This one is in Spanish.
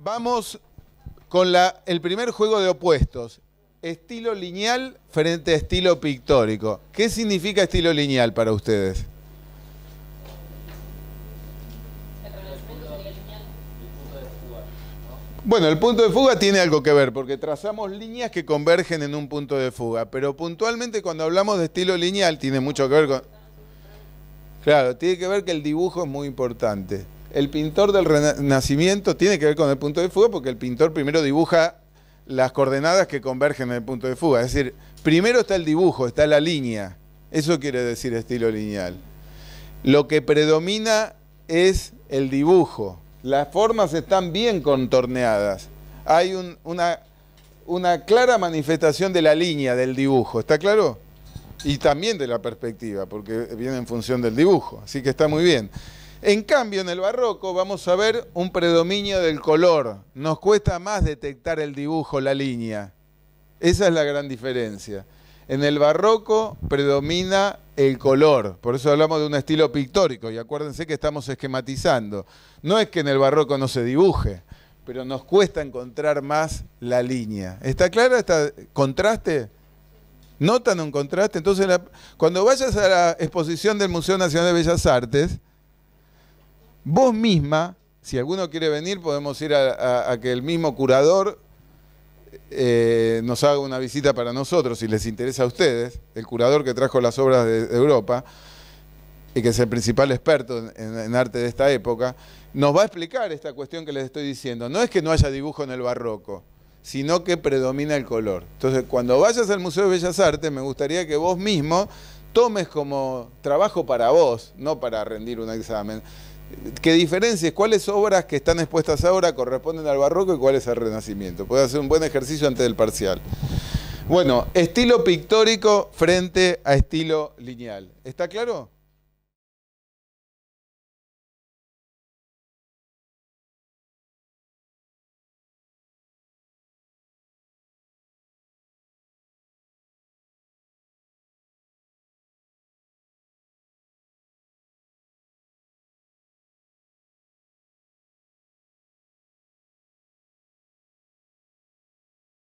Vamos con el primer juego de opuestos. Estilo lineal frente a estilo pictórico. ¿Qué significa estilo lineal para ustedes? Bueno, el punto de fuga tiene algo que ver, porque trazamos líneas que convergen en un punto de fuga, pero puntualmente cuando hablamos de estilo lineal tiene mucho que ver con... Claro, tiene que ver que el dibujo es muy importante el pintor del Renacimiento tiene que ver con el punto de fuga porque el pintor primero dibuja las coordenadas que convergen en el punto de fuga. Es decir, primero está el dibujo, está la línea. Eso quiere decir estilo lineal. Lo que predomina es el dibujo. Las formas están bien contorneadas. Hay una clara manifestación de la línea del dibujo. ¿Está claro? Y también de la perspectiva, porque viene en función del dibujo. Así que está muy bien. En cambio, en el barroco vamos a ver un predominio del color. Nos cuesta más detectar el dibujo, la línea. Esa es la gran diferencia. En el barroco predomina el color, por eso hablamos de un estilo pictórico y acuérdense que estamos esquematizando. No es que en el barroco no se dibuje, pero nos cuesta encontrar más la línea. ¿Está claro este contraste? ¿Notan un contraste? Entonces, cuando vayas a la exposición del Museo Nacional de Bellas Artes, vos misma, si alguno quiere venir, podemos ir a, que el mismo curador eh, nos haga una visita para nosotros, si les interesa a ustedes, el curador que trajo las obras de, Europa, y que es el principal experto en, arte de esta época, nos va a explicar esta cuestión que les estoy diciendo. No es que no haya dibujo en el barroco, sino que predomina el color. Entonces, cuando vayas al Museo de Bellas Artes, me gustaría que vos mismo tomes como trabajo para vos, no para rendir un examen. Que diferencias? cuáles obras que están expuestas ahora corresponden al barroco y cuáles al renacimiento. Puedes hacer un buen ejercicio antes del parcial. Bueno, estilo pictórico frente a estilo lineal. ¿Está claro?